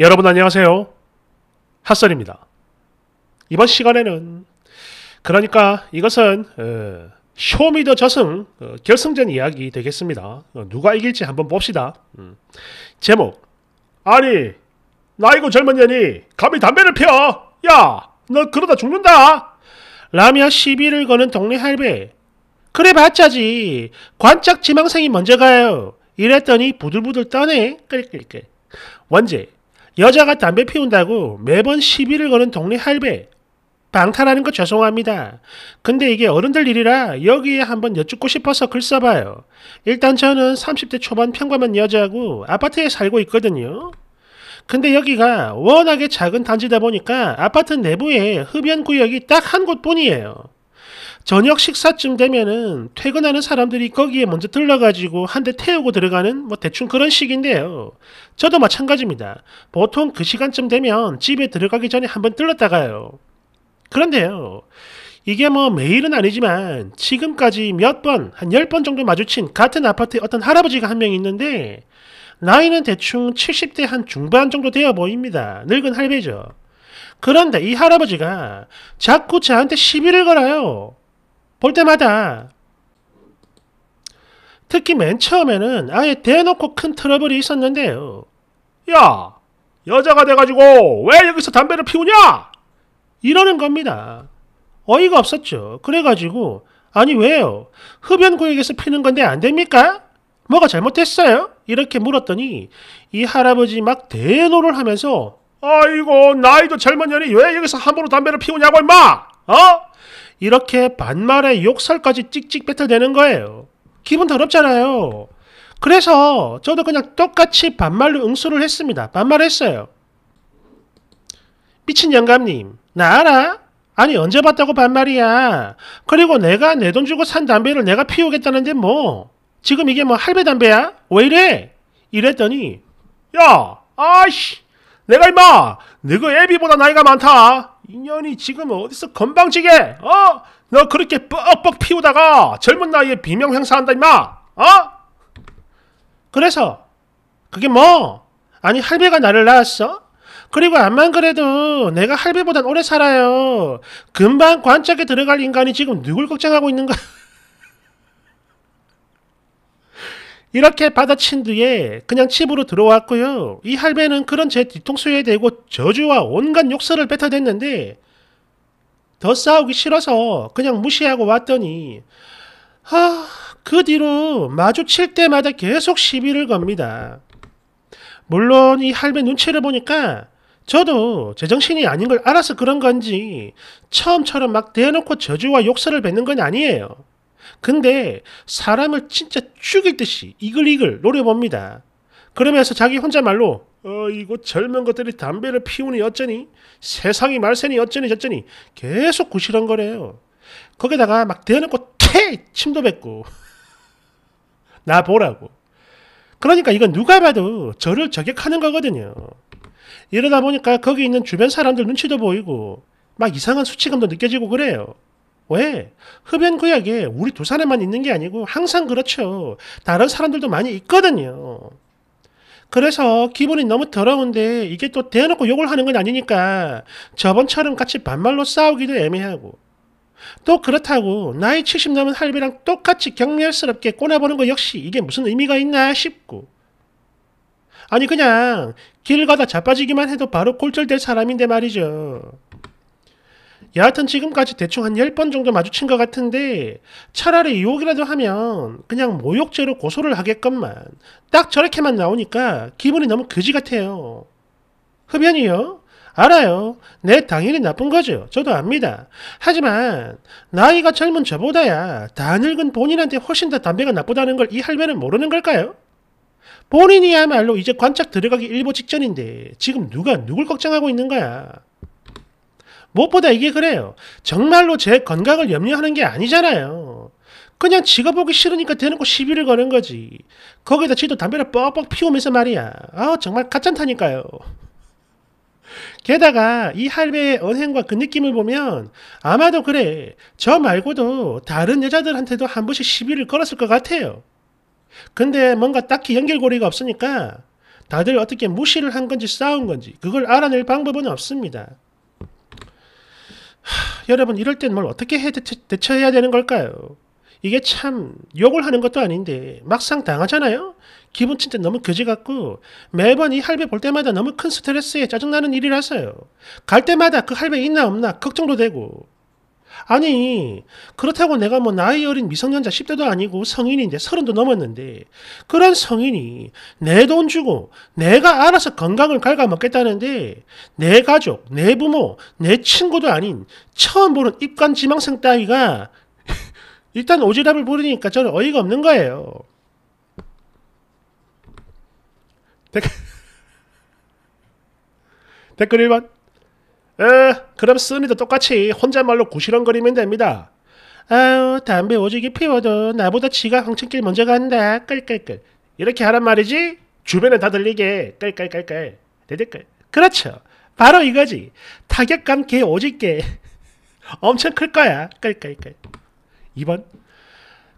여러분 안녕하세요. 핫설입니다. 이번 시간에는 그러니까 이것은 어, 쇼미더 저승 어, 결승전 이야기 되겠습니다. 어, 누가 이길지 한번 봅시다. 음. 제목 아니 나이고 젊은 년이 감히 담배를 피워 야너 그러다 죽는다 라며 시비를 거는 동네 할배 그래 봤자지 관짝 지망생이 먼저 가요 이랬더니 부들부들 떠네 끌끌끌 원제 여자가 담배 피운다고 매번 시비를 거는 동네 할배. 방탄하는거 죄송합니다. 근데 이게 어른들 일이라 여기에 한번 여쭙고 싶어서 글 써봐요. 일단 저는 30대 초반 평범한 여자고 아파트에 살고 있거든요. 근데 여기가 워낙에 작은 단지다 보니까 아파트 내부에 흡연 구역이 딱 한 곳뿐이에요. 저녁 식사쯤 되면은 퇴근하는 사람들이 거기에 먼저 들러가지고 한 대 태우고 들어가는 뭐 대충 그런 식인데요. 저도 마찬가지입니다. 보통 그 시간쯤 되면 집에 들어가기 전에 한번 들렀다가요. 그런데요. 이게 뭐 매일은 아니지만 지금까지 몇 번, 한 10번 정도 마주친 같은 아파트에 어떤 할아버지가 한 명 있는데 나이는 대충 70대 한 중반 정도 되어 보입니다. 늙은 할배죠. 그런데 이 할아버지가 자꾸 저한테 시비를 걸어요. 볼 때마다 특히 맨 처음에는 아예 대놓고 큰 트러블이 있었는데요. 야! 여자가 돼가지고 왜 여기서 담배를 피우냐? 이러는 겁니다. 어이가 없었죠. 그래가지고 아니 왜요? 흡연구역에서 피는 건데 안 됩니까? 뭐가 잘못됐어요? 이렇게 물었더니 이 할아버지 막 대노를 하면서 아이고 나이도 젊은 년이 왜 여기서 함부로 담배를 피우냐고 임마! 어? 이렇게 반말에 욕설까지 찍찍 뱉어대는 거예요. 기분 더럽잖아요. 그래서 저도 그냥 똑같이 반말로 응수를 했습니다. 반말했어요. 미친 영감님, 나 알아? 아니 언제 봤다고 반말이야. 그리고 내가 내 돈 주고 산 담배를 내가 피우겠다는데 뭐 지금 이게 뭐 할배 담배야? 왜 이래? 이랬더니 야 아씨 이 내가 임마 너그 애비보다 나이가 많다. 인연이 지금 어디서 건방지게 어? 너 그렇게 뻑뻑 피우다가 젊은 나이에 비명 행사한다 임마 어? 그래서 그게 뭐 아니 할배가 나를 낳았어? 그리고 안만 그래도 내가 할배보단 오래 살아요 금방 관짝에 들어갈 인간이 지금 누굴 걱정하고 있는 가 이렇게 받아친 뒤에 그냥 집으로 들어왔고요. 이 할배는 그런 제 뒤통수에 대고 저주와 온갖 욕설을 뱉어댔는데 더 싸우기 싫어서 그냥 무시하고 왔더니 하, 아, 그 뒤로 마주칠 때마다 계속 시비를 겁니다. 물론 이 할배 눈치를 보니까 저도 제정신이 아닌 걸 알아서 그런 건지 처음처럼 막 대놓고 저주와 욕설을 뱉는 건 아니에요. 근데 사람을 진짜 죽일 듯이 이글이글 노려봅니다. 그러면서 자기 혼자말로 어 이거 젊은 것들이 담배를 피우니 어쩌니 세상이 말세니 어쩌니 저쩌니 계속 구시렁거려요. 거기다가 막 대놓고 퇴 침도 뱉고 나 보라고. 그러니까 이건 누가 봐도 저를 저격하는 거거든요. 이러다 보니까 거기 있는 주변 사람들 눈치도 보이고 막 이상한 수치감도 느껴지고 그래요. 왜? 흡연 구역에 우리 두 사람만 있는 게 아니고 항상 그렇죠. 다른 사람들도 많이 있거든요. 그래서 기분이 너무 더러운데 이게 또 대놓고 욕을 하는 건 아니니까 저번처럼 같이 반말로 싸우기도 애매하고 또 그렇다고 나이 70 넘은 할배랑 똑같이 경멸스럽게 꼬나보는 거 역시 이게 무슨 의미가 있나 싶고 아니 그냥 길 가다 자빠지기만 해도 바로 골절될 사람인데 말이죠. 여하튼 지금까지 대충 한 10번 정도 마주친 것 같은데 차라리 욕이라도 하면 그냥 모욕죄로 고소를 하겠건만 딱 저렇게만 나오니까 기분이 너무 그지 같아요. 흡연이요? 알아요. 내 네, 당연히 나쁜 거죠. 저도 압니다. 하지만 나이가 젊은 저보다야 다 늙은 본인한테 훨씬 더 담배가 나쁘다는 걸 이 할배는 모르는 걸까요? 본인이야말로 이제 관짝 들어가기 일보 직전인데 지금 누가 누굴 걱정하고 있는 거야. 무엇보다 이게 그래요. 정말로 제 건강을 염려하는 게 아니잖아요. 그냥 지가 보기 싫으니까 대놓고 시비를 거는 거지. 거기다 지도 담배를 뻑뻑 피우면서 말이야. 아 정말 가짠타니까요. 게다가 이 할배의 언행과 그 느낌을 보면 아마도 그래. 저 말고도 다른 여자들한테도 한 번씩 시비를 걸었을 것 같아요. 근데 뭔가 딱히 연결고리가 없으니까 다들 어떻게 무시를 한 건지 싸운 건지 그걸 알아낼 방법은 없습니다. 하, 여러분 이럴 땐 뭘 어떻게 해 대처, 대처해야 되는 걸까요? 이게 참 욕을 하는 것도 아닌데 막상 당하잖아요. 기분 진짜 너무 거지 같고 매번 이 할배 볼 때마다 너무 큰 스트레스에 짜증나는 일이라서요. 갈 때마다 그 할배 있나 없나 걱정도 되고 아니 그렇다고 내가 뭐 나이 어린 미성년자 10대도 아니고 성인인데 30도 넘었는데 그런 성인이 내 돈 주고 내가 알아서 건강을 갉아먹겠다는데 내 가족, 내 부모, 내 친구도 아닌 처음 보는 입간 지망생 따위가 일단 오지랖을 부르니까 저는 어이가 없는 거예요. 댓글 1번 에, 그럼 쓰니도 똑같이 혼잣말로 구시렁거리면 됩니다. 아우, 담배 오지게 피워도 나보다 지가 황천길 먼저 간다. 끌끌끌. 이렇게 하란 말이지? 주변에 다 들리게. 끌끌끌끌. 대들끌. 그렇죠. 바로 이거지. 타격감 개 오지게. 엄청 클 거야. 끌끌끌. 2번.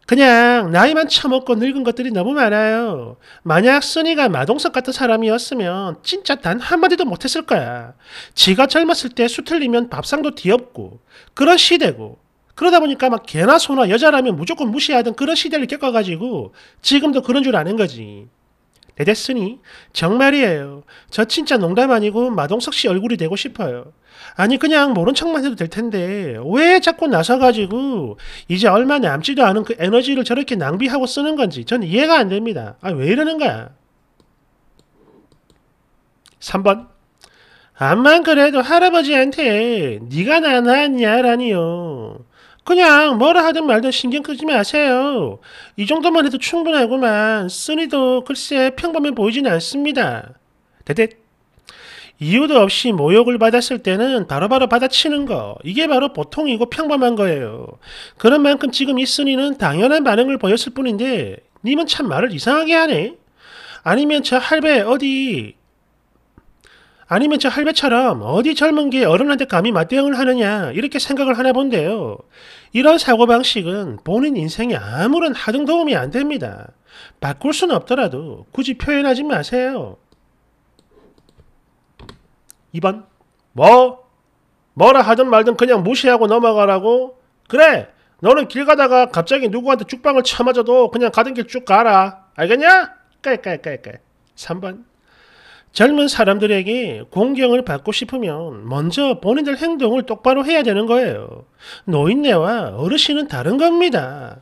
그냥 나이만 처먹고 늙은 것들이 너무 많아요. 만약 써이가 마동석 같은 사람이었으면 진짜 단 한마디도 못했을 거야. 지가 젊었을 때 수틀리면 밥상도 뒤엎고 그런 시대고 그러다 보니까 막 개나 소나 여자라면 무조건 무시하던 그런 시대를 겪어가지고 지금도 그런 줄 아는 거지. 레데슨니 정말이에요. 저 진짜 농담 아니고 마동석 씨 얼굴이 되고 싶어요. 아니 그냥 모른 척만 해도 될 텐데 왜 자꾸 나서가지고 이제 얼마 남지도 않은 그 에너지를 저렇게 낭비하고 쓰는 건지 전 이해가 안 됩니다. 아 왜 이러는 거야? 3번 암만 그래도 할아버지한테 네가 나 낳았냐라니요. 그냥 뭐라 하든 말든 신경 끄지 마세요. 이 정도만 해도 충분하구만 쓰니도 글쎄 평범해 보이진 않습니다. 대댓. 이유도 없이 모욕을 받았을 때는 바로바로 바로 받아치는 거. 이게 바로 보통이고 평범한 거예요. 그런 만큼 지금 이 쓰니는 당연한 반응을 보였을 뿐인데 님은 참 말을 이상하게 하네. 아니면 저 할배 어디 아니면 저 할배처럼 어디 젊은 게 어른한테 감히 맞대응을 하느냐 이렇게 생각을 하나 본데요. 이런 사고방식은 본인 인생에 아무런 하등 도움이 안 됩니다. 바꿀 수는 없더라도 굳이 표현하지 마세요. 2번 뭐? 뭐라 하든 말든 그냥 무시하고 넘어가라고? 그래 너는 길 가다가 갑자기 누구한테 죽방을 쳐맞아도 그냥 가던 길 쭉 가라 알겠냐? 깔깔깔깔 3번 젊은 사람들에게 공경을 받고 싶으면 먼저 본인들 행동을 똑바로 해야 되는 거예요. 노인네와 어르신은 다른 겁니다.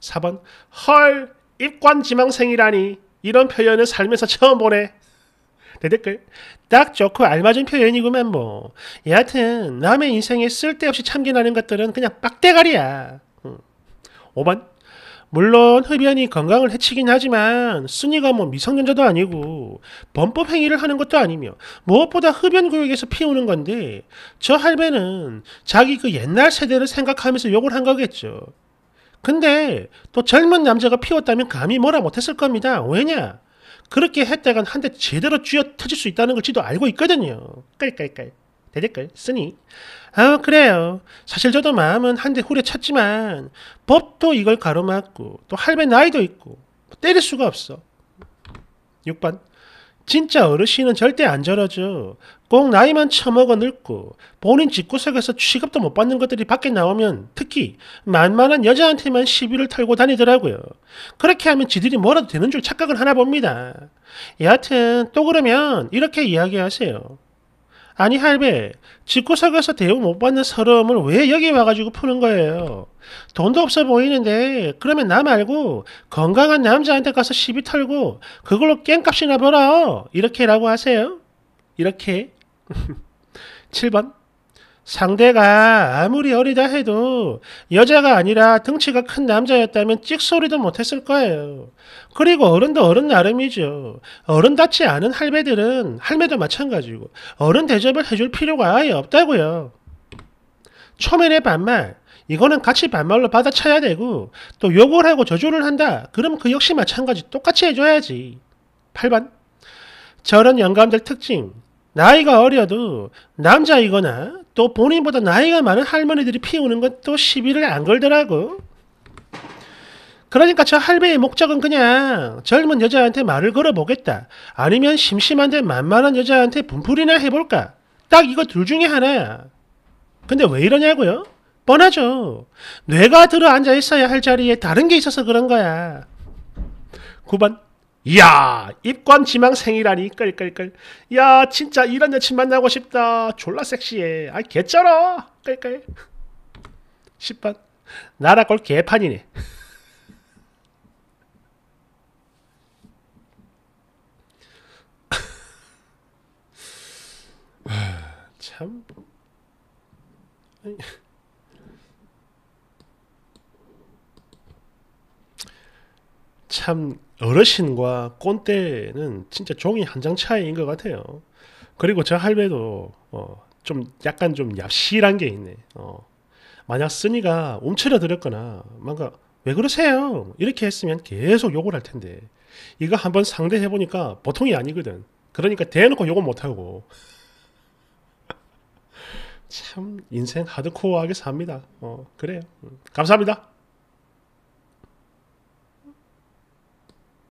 4번 헐 입관지망생이라니 이런 표현은 삶에서 처음 보네. 내 댓글 딱 좋고 알맞은 표현이구만 뭐. 여하튼 남의 인생에 쓸데없이 참견하는 것들은 그냥 빡대가리야. 5번 음. 물론 흡연이 건강을 해치긴 하지만 순위가뭐 미성년자도 아니고 범법 행위를 하는 것도 아니며 무엇보다 흡연 구역에서 피우는 건데 저 할배는 자기 그 옛날 세대를 생각하면서 욕을 한 거겠죠. 근데 또 젊은 남자가 피웠다면 감히 뭐라 못했을 겁니다. 왜냐? 그렇게 했다간 한 대 제대로 쥐어 터질 수 있다는 걸지도 알고 있거든요. 깔깔깔. 대댓글 쓰니 아 그래요. 사실 저도 마음은 한대 후려쳤지만 법도 이걸 가로막고 또 할배 나이도 있고 뭐 때릴 수가 없어. 6번 진짜 어르신은 절대 안 저러죠. 꼭 나이만 처먹어 늙고 본인 집구석에서 취급도 못 받는 것들이 밖에 나오면 특히 만만한 여자한테만 시비를 털고 다니더라고요. 그렇게 하면 지들이 뭐라도 되는 줄 착각을 하나 봅니다. 여하튼 또 그러면 이렇게 이야기하세요. 아니 할배 직구석에서 대우 못 받는 서러움을 왜 여기 와가지고 푸는 거예요? 돈도 없어 보이는데 그러면 나 말고 건강한 남자한테 가서 시비 털고 그걸로 깽값이나 벌어 이렇게라고 하세요 이렇게 7번 상대가 아무리 어리다 해도 여자가 아니라 덩치가 큰 남자였다면 찍소리도 못했을 거예요. 그리고 어른도 어른 나름이죠. 어른답지 않은 할배들은 할매도 마찬가지고 어른 대접을 해줄 필요가 아예 없다고요. 초면에 반말, 이거는 같이 반말로 받아쳐야 되고 또 욕을 하고 저주를 한다. 그럼 그 역시 마찬가지 똑같이 해줘야지. 8번 저런 영감들 특징 나이가 어려도 남자이거나 또 본인보다 나이가 많은 할머니들이 피우는 것도 시비를 안 걸더라고. 그러니까 저 할배의 목적은 그냥 젊은 여자한테 말을 걸어보겠다. 아니면 심심한데 만만한 여자한테 분풀이나 해볼까. 딱 이거 둘 중에 하나야. 근데 왜 이러냐고요? 뻔하죠. 뇌가 들어 앉아 있어야 할 자리에 다른 게 있어서 그런 거야. 9번. 이야 입관 지망 생이라니 끌끌끌 야 진짜 이런 여친 만나고 싶다 졸라 섹시해 아 개쩔어 끌끌 10번 나라꼴 개판이네 아, 참참 어르신과 꼰대는 진짜 종이 한 장 차이인 것 같아요. 그리고 저 할배도 어, 좀 약간 좀 얍실한 게 있네. 어, 만약 쓰니가 움츠려들었거나 뭔가 왜 그러세요? 이렇게 했으면 계속 욕을 할 텐데 이거 한번 상대해 보니까 보통이 아니거든. 그러니까 대놓고 욕은 못 하고 참 인생 하드코어하게 삽니다. 어, 그래요. 음, 감사합니다.